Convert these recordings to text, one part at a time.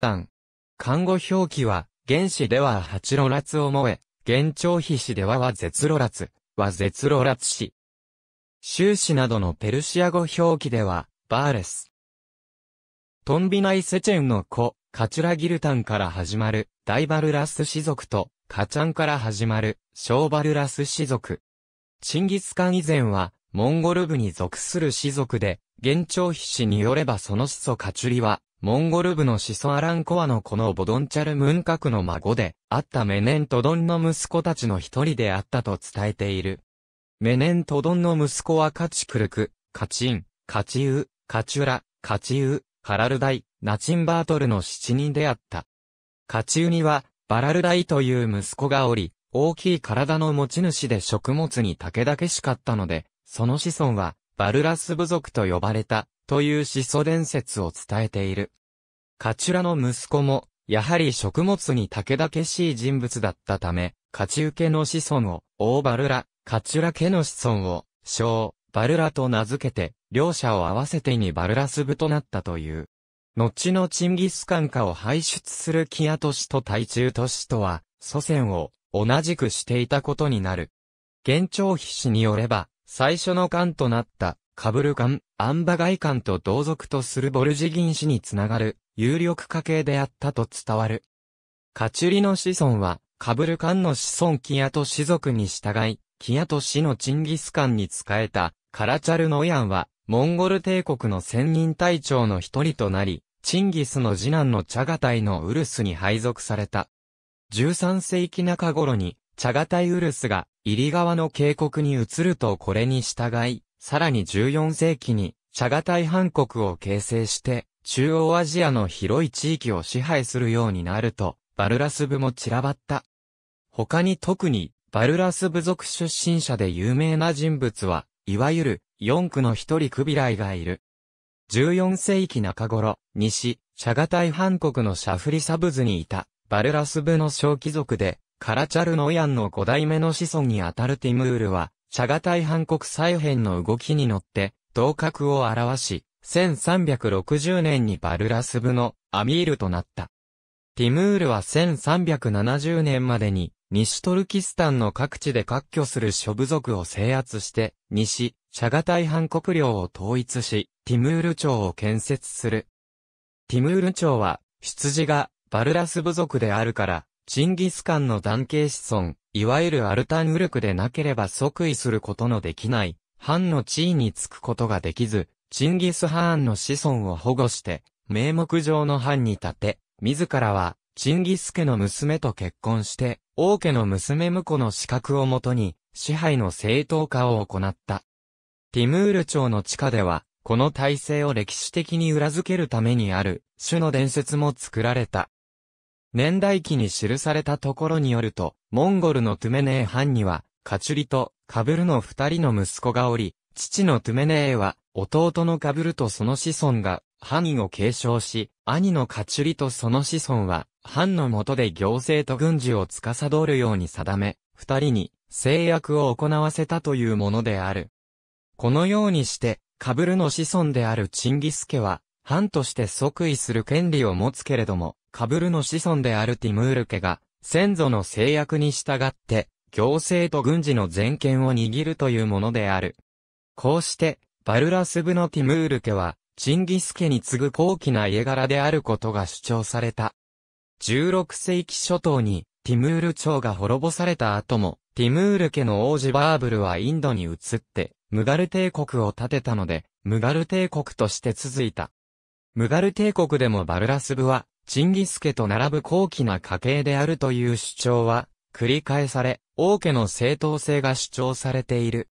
単。漢語表記は、原子では八路辣を萌え、現調皮子ではは絶路辣、は絶路辣子。終始などのペルシア語表記では、バーレス。トンビナイセチェンの子、カチュラギルタンから始まる、ダイバルラス氏族と、カチャンから始まる、ショーバルラス氏族。チンギスカン以前は、モンゴル部に属する氏族で、現調皮氏によればその始祖カチュリは、モンゴル部の始祖アランコアのこのボドンチャルムンカクの孫で、あったメネントドンの息子たちの一人であったと伝えている。メネントドンの息子はカチクルク、カチン、カチウ、カチュラ、カチウ、カラルダイ、ナチンバートルの七人であった。カチウには、バラルダイという息子がおり、大きい体の持ち主で食物に竹だけしかったので、その子孫は、バルラス部族と呼ばれた。という始祖伝説を伝えている。カチュラの息子も、やはり食物に武だしい人物だったため、カチュ家の子孫を、オーバルラ、カチュラ家の子孫を、小、バルラと名付けて、両者を合わせてにバルラス部となったという。後のチンギスカン家を排出するキア都市とュ中都市とは、祖先を同じくしていたことになる。現長筆師によれば、最初の漢となったカブル艦、アンバガイ艦と同族とするボルジギン氏につながる、有力家系であったと伝わる。カチュリの子孫は、カブル艦の子孫キアと氏族に従い、キアと氏のチンギス艦に仕えた、カラチャルノヤンは、モンゴル帝国の専任隊長の一人となり、チンギスの次男のチャガタイのウルスに配属された。13世紀中頃に、チャガタイウルスが、入り川の渓谷に移るとこれに従い、さらに14世紀に、チャガタイ藩国を形成して、中央アジアの広い地域を支配するようになると、バルラス部も散らばった。他に特に、バルラス部族出身者で有名な人物は、いわゆる、四区の一人クビライがいる。14世紀中頃、西、シャガタイ藩国のシャフリサブズにいた、バルラス部の小貴族で、カラチャルノヤンの五代目の子孫にあたるティムールは、チャガタイ韓国再編の動きに乗って、頭角を表し、1360年にバルラス部のアミールとなった。ティムールは1370年までに、西トルキスタンの各地で割拠する諸部族を制圧して、西、シャガタイ半国領を統一し、ティムール朝を建設する。ティムール朝は、羊が、バルラス部族であるから、チンギスカンの男系子孫、いわゆるアルタンウルクでなければ即位することのできない、藩の地位につくことができず、チンギス・ハーンの子孫を保護して、名目上の藩に立て、自らは、チンギス家の娘と結婚して、王家の娘婿の資格をもとに、支配の正当化を行った。ティムール朝の地下では、この体制を歴史的に裏付けるためにある、種の伝説も作られた。年代記に記されたところによると、モンゴルのトゥメネー藩には、カチュリとカブルの二人の息子がおり、父のトゥメネーは、弟のカブルとその子孫が、藩を継承し、兄のカチュリとその子孫は、藩の下で行政と軍事を司るように定め、二人に制約を行わせたというものである。このようにして、カブルの子孫であるチンギス家は、藩として即位する権利を持つけれども、カブルの子孫であるティムール家が、先祖の制約に従って、行政と軍事の全権を握るというものである。こうして、バルラス部のティムール家は、チンギス家に次ぐ高貴な家柄であることが主張された。16世紀初頭に、ティムール朝が滅ぼされた後も、ティムール家の王子バーブルはインドに移って、ムガル帝国を建てたので、ムガル帝国として続いた。ムガル帝国でもバルラス部は、チンギス家と並ぶ高貴な家系であるという主張は、繰り返され、王家の正当性が主張されている。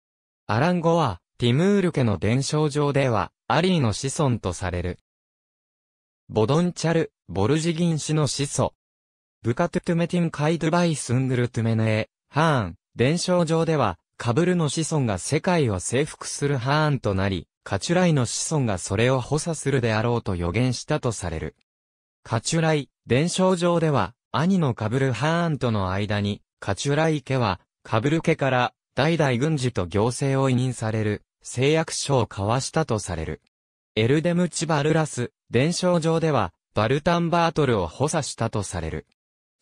アラン語は、ティムール家の伝承上では、アリーの子孫とされる。ボドンチャル、ボルジギン氏の子祖。ブカトゥトゥメティンカイドゥバイスングルトゥメネエ、ハーン、伝承上では、カブルの子孫が世界を征服するハーンとなり、カチュライの子孫がそれを補佐するであろうと予言したとされる。カチュライ、伝承上では、兄のカブルハーンとの間に、カチュライ家は、カブル家から、代々軍事と行政を委任される、誓約書を交わしたとされる。エルデムチバルラス、伝承上では、バルタンバートルを補佐したとされる。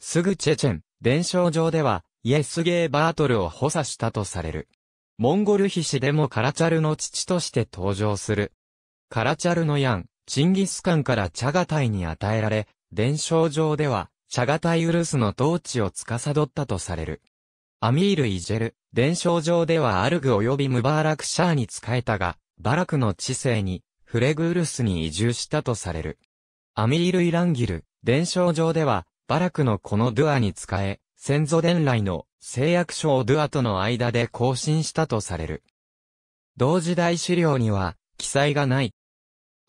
すぐチェチェン、伝承上では、イエスゲーバートルを補佐したとされる。モンゴル皮師でもカラチャルの父として登場する。カラチャルのヤン、チンギスカンからチャガタイに与えられ、伝承上では、チャガタイウルスの統治を司ったとされる。アミール・イジェル、伝承上ではアルグ及びムバーラクシャーに仕えたが、バラクの知性に、フレグウルスに移住したとされる。アミール・イランギル、伝承上では、バラクのこのドゥアに仕え、先祖伝来の誓約書をドゥアとの間で更新したとされる。同時代資料には記載がない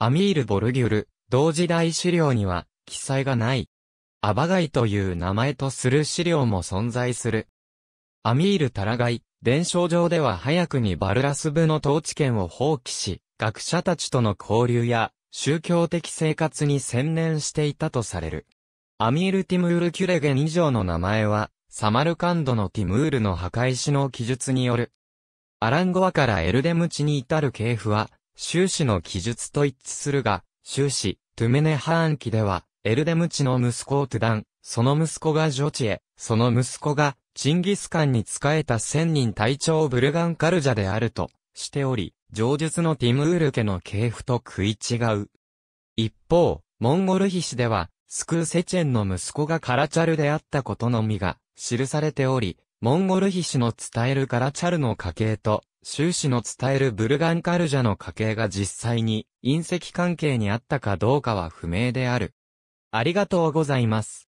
アミール・ボルギュル、同時代資料には記載がない。アバガイという名前とする資料も存在する。アミール・タラガイ、伝承上では早くにバルラス部の統治権を放棄し、学者たちとの交流や宗教的生活に専念していたとされる。アミール・ティムール・キュレゲン以上の名前は、サマルカンドのティムールの墓石の記述による。アランゴアからエルデムチに至る系譜は、終始の記述と一致するが、終始、トゥメネハーン記では、エルデムチの息子をトゥダン、その息子がジョチエ、その息子が、チンギスカンに仕えた千人隊長ブルガンカルジャであると、しており、上述のティムール家の系譜と食い違う。一方、モンゴルヒ誌では、スクーセチェンの息子がカラチャルであったことのみが記されており、モンゴルヒ誌の伝えるカラチャルの家系と終始の伝えるブルガンカルジャの家系が実際に隕石関係にあったかどうかは不明である。ありがとうございます。